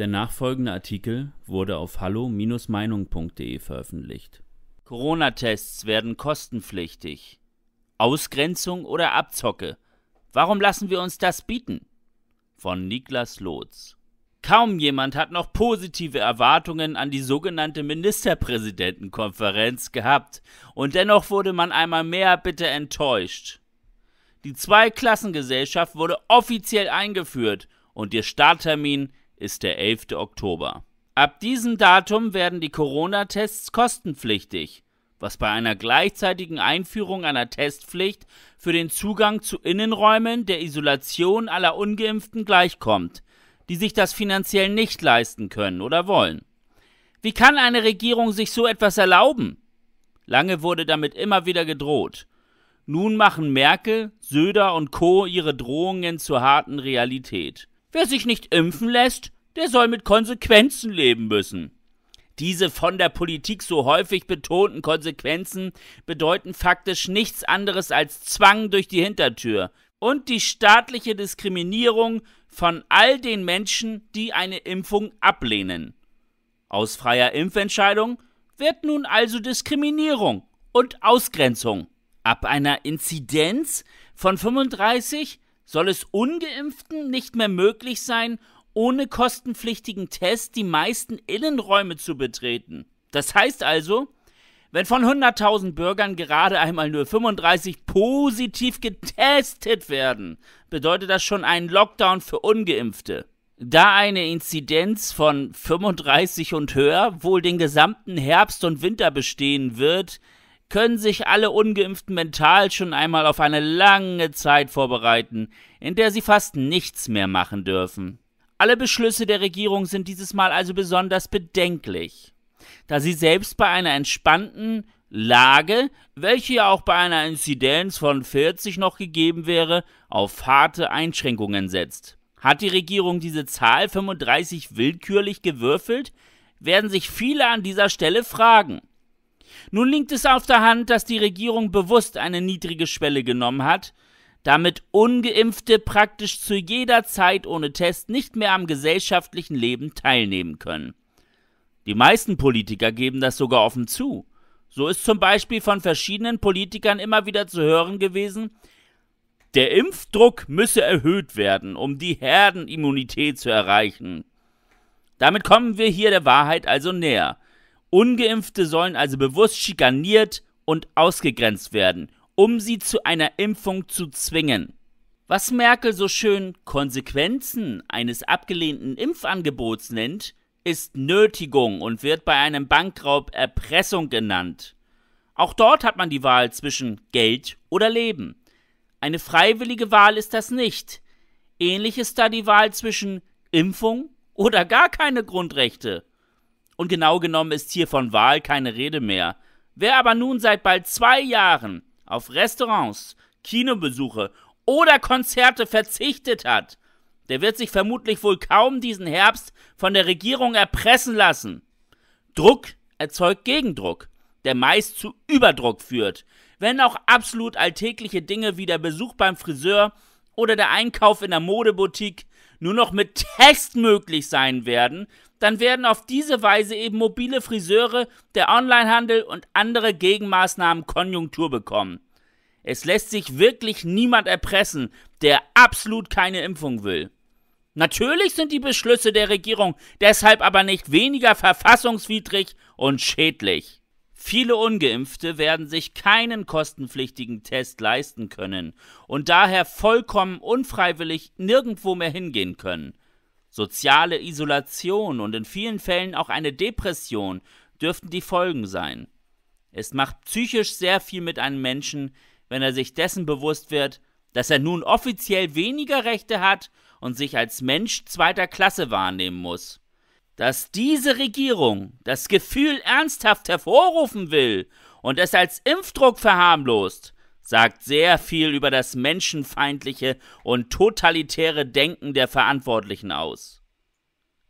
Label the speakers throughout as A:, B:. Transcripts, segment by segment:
A: Der nachfolgende Artikel wurde auf hallo-meinung.de veröffentlicht. Corona-Tests werden kostenpflichtig. Ausgrenzung oder Abzocke? Warum lassen wir uns das bieten? Von Niklas Lotz. Kaum jemand hat noch positive Erwartungen an die sogenannte Ministerpräsidentenkonferenz gehabt, und dennoch wurde man einmal mehr bitte enttäuscht. Die Zweiklassengesellschaft wurde offiziell eingeführt und ihr Starttermin ist der 11. Oktober. Ab diesem Datum werden die Corona-Tests kostenpflichtig, was bei einer gleichzeitigen Einführung einer Testpflicht für den Zugang zu Innenräumen der Isolation aller ungeimpften gleichkommt, die sich das finanziell nicht leisten können oder wollen. Wie kann eine Regierung sich so etwas erlauben? Lange wurde damit immer wieder gedroht. Nun machen Merkel, Söder und Co. ihre Drohungen zur harten Realität. Wer sich nicht impfen lässt, der soll mit Konsequenzen leben müssen. Diese von der Politik so häufig betonten Konsequenzen bedeuten faktisch nichts anderes als Zwang durch die Hintertür und die staatliche Diskriminierung von all den Menschen, die eine Impfung ablehnen. Aus freier Impfentscheidung wird nun also Diskriminierung und Ausgrenzung. Ab einer Inzidenz von 35 soll es ungeimpften nicht mehr möglich sein, ohne kostenpflichtigen Test die meisten Innenräume zu betreten. Das heißt also, wenn von 100.000 Bürgern gerade einmal nur 35 positiv getestet werden, bedeutet das schon einen Lockdown für ungeimpfte. Da eine Inzidenz von 35 und höher wohl den gesamten Herbst und Winter bestehen wird, können sich alle ungeimpften mental schon einmal auf eine lange Zeit vorbereiten, in der sie fast nichts mehr machen dürfen. Alle Beschlüsse der Regierung sind dieses Mal also besonders bedenklich, da sie selbst bei einer entspannten Lage, welche ja auch bei einer Inzidenz von 40 noch gegeben wäre, auf harte Einschränkungen setzt. Hat die Regierung diese Zahl 35 willkürlich gewürfelt, werden sich viele an dieser Stelle fragen. Nun liegt es auf der Hand, dass die Regierung bewusst eine niedrige Schwelle genommen hat, damit ungeimpfte praktisch zu jeder Zeit ohne Test nicht mehr am gesellschaftlichen Leben teilnehmen können. Die meisten Politiker geben das sogar offen zu. So ist zum Beispiel von verschiedenen Politikern immer wieder zu hören gewesen, der Impfdruck müsse erhöht werden, um die Herdenimmunität zu erreichen. Damit kommen wir hier der Wahrheit also näher. Ungeimpfte sollen also bewusst schikaniert und ausgegrenzt werden, um sie zu einer Impfung zu zwingen. Was Merkel so schön Konsequenzen eines abgelehnten Impfangebots nennt, ist Nötigung und wird bei einem Bankraub Erpressung genannt. Auch dort hat man die Wahl zwischen Geld oder Leben. Eine freiwillige Wahl ist das nicht. Ähnlich ist da die Wahl zwischen Impfung oder gar keine Grundrechte und genau genommen ist hier von Wahl keine Rede mehr. Wer aber nun seit bald zwei Jahren auf Restaurants, Kinobesuche oder Konzerte verzichtet hat, der wird sich vermutlich wohl kaum diesen Herbst von der Regierung erpressen lassen. Druck erzeugt Gegendruck, der meist zu Überdruck führt, wenn auch absolut alltägliche Dinge wie der Besuch beim Friseur oder der Einkauf in der Modeboutique nur noch mit Test möglich sein werden, dann werden auf diese Weise eben mobile Friseure, der Onlinehandel und andere Gegenmaßnahmen Konjunktur bekommen. Es lässt sich wirklich niemand erpressen, der absolut keine Impfung will. Natürlich sind die Beschlüsse der Regierung deshalb aber nicht weniger verfassungswidrig und schädlich. Viele ungeimpfte werden sich keinen kostenpflichtigen Test leisten können und daher vollkommen unfreiwillig nirgendwo mehr hingehen können. Soziale Isolation und in vielen Fällen auch eine Depression dürften die Folgen sein. Es macht psychisch sehr viel mit einem Menschen, wenn er sich dessen bewusst wird, dass er nun offiziell weniger Rechte hat und sich als Mensch zweiter Klasse wahrnehmen muss dass diese Regierung das Gefühl ernsthaft hervorrufen will und es als Impfdruck verharmlost, sagt sehr viel über das menschenfeindliche und totalitäre Denken der Verantwortlichen aus.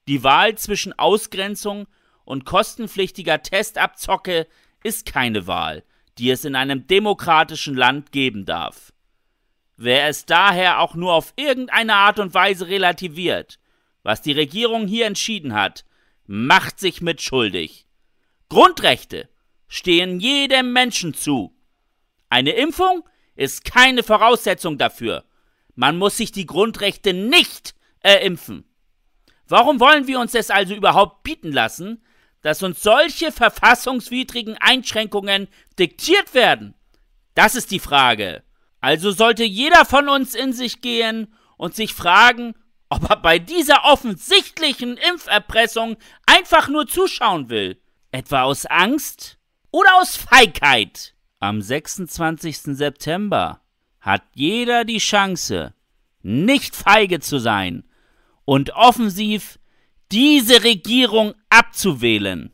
A: Die Wahl zwischen Ausgrenzung und kostenpflichtiger Testabzocke ist keine Wahl, die es in einem demokratischen Land geben darf. Wer es daher auch nur auf irgendeine Art und Weise relativiert, was die Regierung hier entschieden hat, macht sich mitschuldig. Grundrechte stehen jedem Menschen zu. Eine Impfung ist keine Voraussetzung dafür. Man muss sich die Grundrechte nicht erimpfen. Warum wollen wir uns es also überhaupt bieten lassen, dass uns solche verfassungswidrigen Einschränkungen diktiert werden? Das ist die Frage. Also sollte jeder von uns in sich gehen und sich fragen, ob er bei dieser offensichtlichen Impferpressung einfach nur zuschauen will. Etwa aus Angst oder aus Feigheit. Am 26. September hat jeder die Chance, nicht feige zu sein und offensiv diese Regierung abzuwählen.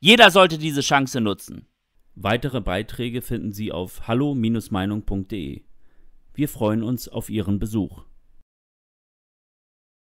A: Jeder sollte diese Chance nutzen. Weitere Beiträge finden Sie auf hallo-meinung.de. Wir freuen uns auf Ihren Besuch.